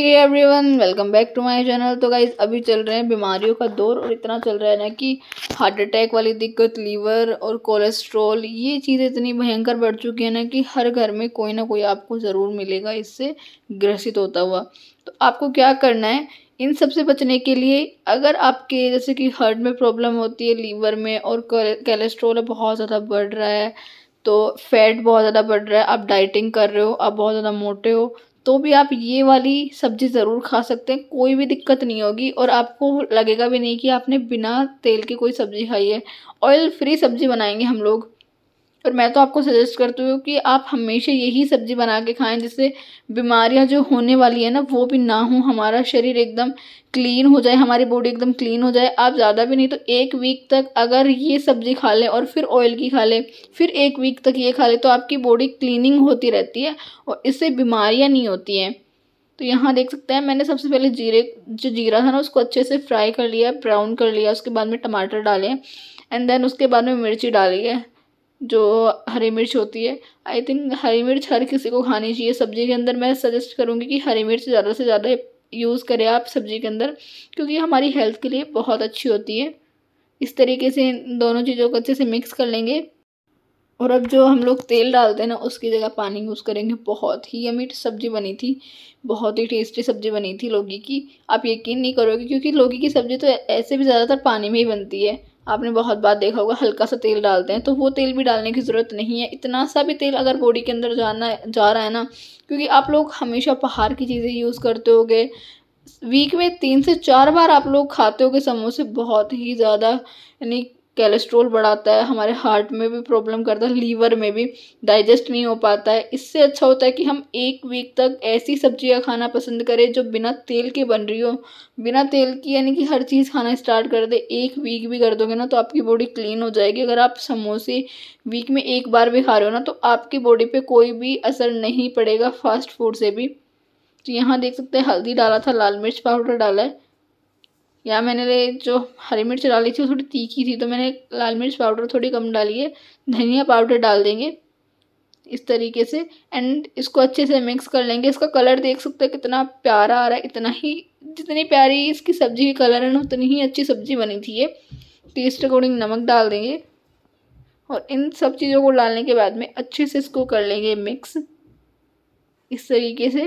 every one welcome back to my channel तो guys अभी चल रहे हैं बीमारियों का दौर और इतना चल रहा है ना कि हार्ट अटैक वाली दिक्कत लीवर और कोलेस्ट्रॉल ये चीज़ें इतनी भयंकर बढ़ चुकी है ना कि हर घर में कोई ना कोई आपको ज़रूर मिलेगा इससे ग्रसित होता हुआ तो आपको क्या करना है इन सब से बचने के लिए अगर आपके जैसे कि हार्ट में प्रॉब्लम होती है लीवर में और कोलेस्ट्रॉल बहुत ज़्यादा बढ़ रहा है तो फैट बहुत ज़्यादा बढ़ रहा है आप डाइटिंग कर रहे हो आप बहुत ज़्यादा मोटे हो तो भी आप ये वाली सब्ज़ी ज़रूर खा सकते हैं कोई भी दिक्कत नहीं होगी और आपको लगेगा भी नहीं कि आपने बिना तेल की कोई सब्ज़ी खाई है ऑयल फ्री सब्ज़ी बनाएंगे हम लोग और मैं तो आपको सजेस्ट करती हूँ कि आप हमेशा यही सब्ज़ी बना के खाएं जिससे बीमारियाँ जो होने वाली है ना वो भी ना हो हमारा शरीर एकदम क्लीन हो जाए हमारी बॉडी एकदम क्लीन हो जाए आप ज़्यादा भी नहीं तो एक वीक तक अगर ये सब्ज़ी खा लें और फिर ऑयल की खा लें फिर एक वीक तक ये खा लें तो आपकी बॉडी क्लीनिंग होती रहती है और इससे बीमारियाँ नहीं होती हैं तो यहाँ देख सकते हैं मैंने सबसे पहले जीरे जो जीरा था ना उसको अच्छे से फ्राई कर लिया ब्राउन कर लिया उसके बाद में टमाटर डाले एंड देन उसके बाद में मिर्ची डाली है जो हरी मिर्च होती है आई थिंक हरी मिर्च हर किसी को खानी चाहिए सब्ज़ी के अंदर मैं सजेस्ट करूँगी कि हरी मिर्च ज़्यादा से ज़्यादा यूज़ करें आप सब्ज़ी के अंदर क्योंकि हमारी हेल्थ के लिए बहुत अच्छी होती है इस तरीके से इन दोनों चीज़ों को अच्छे से मिक्स कर लेंगे और अब जो हम लोग तेल डालते हैं ना उसकी जगह पानी यूज़ करेंगे बहुत ही यमी सब्ज़ी बनी थी बहुत ही टेस्टी सब्ज़ी बनी थी लोगी की आप यकीन नहीं करोगे क्योंकि लोगी की सब्ज़ी तो ऐसे भी ज़्यादातर पानी में ही बनती है आपने बहुत बार देखा होगा हल्का सा तेल डालते हैं तो वो तेल भी डालने की ज़रूरत नहीं है इतना सा भी तेल अगर बॉडी के अंदर जाना जा रहा है ना क्योंकि आप लोग हमेशा बाहर की चीज़ें यूज़ करते हो वीक में तीन से चार बार आप लोग खाते हो समोसे बहुत ही ज़्यादा यानी कैलेस्ट्रोल बढ़ाता है हमारे हार्ट में भी प्रॉब्लम करता है लीवर में भी डाइजेस्ट नहीं हो पाता है इससे अच्छा होता है कि हम एक वीक तक ऐसी सब्जियां खाना पसंद करें जो बिना तेल के बन रही हो बिना तेल की यानी कि हर चीज़ खाना स्टार्ट कर दे एक वीक भी कर दोगे ना तो आपकी बॉडी क्लीन हो जाएगी अगर आप समोसे वीक में एक बार भी खा रहे हो ना तो आपकी बॉडी पर कोई भी असर नहीं पड़ेगा फास्ट फूड से भी तो यहाँ देख सकते हैं हल्दी डाला था लाल मिर्च पाउडर डाला है या मैंने जो हरी मिर्च डाली थी वो थोड़ी तीखी थी तो मैंने लाल मिर्च पाउडर थोड़ी कम डाली है धनिया पाउडर डाल देंगे इस तरीके से एंड इसको अच्छे से मिक्स कर लेंगे इसका कलर देख सकते हैं कितना प्यारा आ रहा है इतना ही जितनी प्यारी इसकी सब्ज़ी की कलर है ना उतनी ही अच्छी सब्ज़ी बनी थी ये टेस्ट अकॉर्डिंग नमक डाल देंगे और इन सब चीज़ों को डालने के बाद में अच्छे से इसको कर लेंगे मिक्स इस तरीके से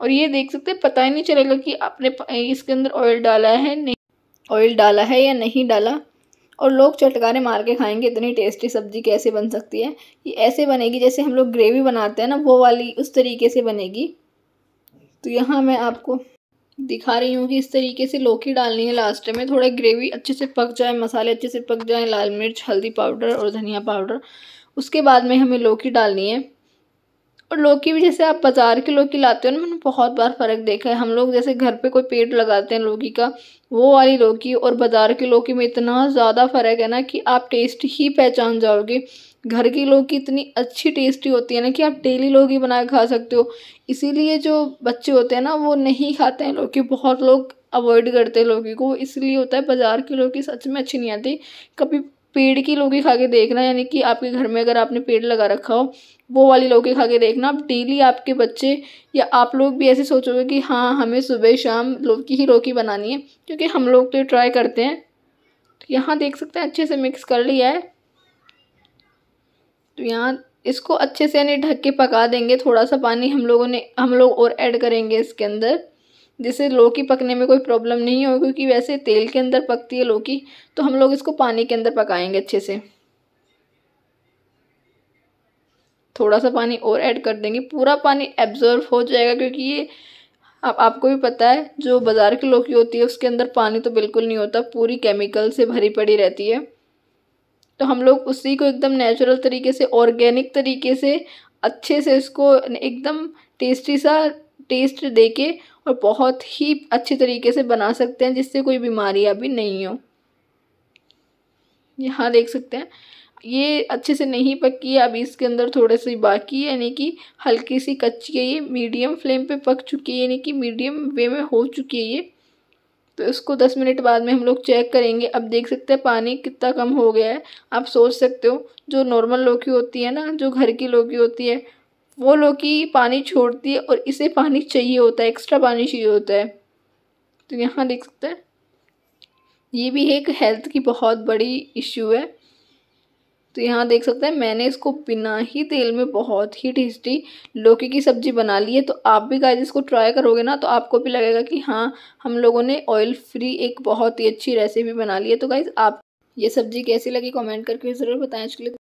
और ये देख सकते हैं पता ही नहीं चलेगा कि आपने इसके अंदर ऑयल डाला है नहीं ऑयल डाला है या नहीं डाला और लोग चटकारे मार के खाएंगे इतनी टेस्टी सब्ज़ी कैसे बन सकती है ये ऐसे बनेगी जैसे हम लोग ग्रेवी बनाते हैं ना वो वाली उस तरीके से बनेगी तो यहाँ मैं आपको दिखा रही हूँ कि इस तरीके से लौकी डालनी है लास्ट में थोड़ा ग्रेवी अच्छे से पक जाए मसाले अच्छे से पक जाए लाल मिर्च हल्दी पाउडर और धनिया पाउडर उसके बाद में हमें लौकी डालनी है और लौकी भी जैसे आप बाज़ार की लौकी लाते हो ना मैंने बहुत बार फ़र्क देखा है हम लोग जैसे घर पे कोई पेड़ लगाते हैं लौकी का वो वाली लौकी और बाज़ार की लौकी में इतना ज़्यादा फ़र्क है ना कि आप टेस्ट ही पहचान जाओगे घर की लौकी इतनी अच्छी टेस्टी होती है ना कि आप डेली लौकी बना खा सकते हो इसीलिए जो बच्चे होते हैं ना वो नहीं खाते हैं लौकी बहुत लोग अवॉइड करते हैं लौकी को इसलिए होता है बाज़ार की लौकी सच में अच्छी नहीं आती कभी पेड़ की लौकी खा के देखना यानी कि आपके घर में अगर आपने पेड़ लगा रखा हो वो वाली लौकी खा के देखना आप डेली आपके बच्चे या आप लोग भी ऐसे सोचोगे कि हाँ हमें सुबह शाम लौकी ही लौकी बनानी है क्योंकि हम लोग तो ये ट्राई करते हैं तो यहाँ देख सकते हैं अच्छे से मिक्स कर लिया है तो यहाँ इसको अच्छे से यानी ढक के पका देंगे थोड़ा सा पानी हम लोगों ने हम लोग और ऐड करेंगे इसके अंदर जिससे लौकी पकने में कोई प्रॉब्लम नहीं हो क्योंकि वैसे तेल के अंदर पकती है लौकी तो हम लोग इसको पानी के अंदर पकाएंगे अच्छे से थोड़ा सा पानी और ऐड कर देंगे पूरा पानी एब्जॉर्व हो जाएगा क्योंकि ये आप आपको भी पता है जो बाज़ार की लौकी होती है उसके अंदर पानी तो बिल्कुल नहीं होता पूरी केमिकल से भरी पड़ी रहती है तो हम लोग उसी को एकदम नेचुरल तरीके से ऑर्गेनिक तरीके से अच्छे से इसको एकदम टेस्टी सा टेस्ट दे के और बहुत ही अच्छे तरीके से बना सकते हैं जिससे कोई बीमारियाँ भी नहीं हो यहाँ देख सकते हैं ये अच्छे से नहीं पकी है अभी इसके अंदर थोड़े से बाकी है यानी कि हल्की सी कच्ची है ये मीडियम फ्लेम पे पक चुकी है यानी कि मीडियम वे में हो चुकी है ये तो इसको दस मिनट बाद में हम लोग चेक करेंगे अब देख सकते हैं पानी कितना कम हो गया है आप सोच सकते हो जो नॉर्मल लौकी होती है ना जो घर की लौकी होती है वो लौकी पानी छोड़ती है और इसे पानी चाहिए होता है एक्स्ट्रा पानी चाहिए होता है तो यहाँ देख सकते हैं ये भी एक हेल्थ की बहुत बड़ी इश्यू है तो यहाँ देख सकते हैं मैंने इसको बिना ही तेल में बहुत ही टेस्टी लौकी की सब्ज़ी बना ली है तो आप भी गाइज इसको ट्राई करोगे ना तो आपको भी लगेगा कि हाँ हम लोगों ने ऑयल फ्री एक बहुत ही अच्छी रेसिपी बना ली है तो गाइज़ आप ये सब्ज़ी कैसी लगी कमेंट करके ज़रूर बताएं इसके लिए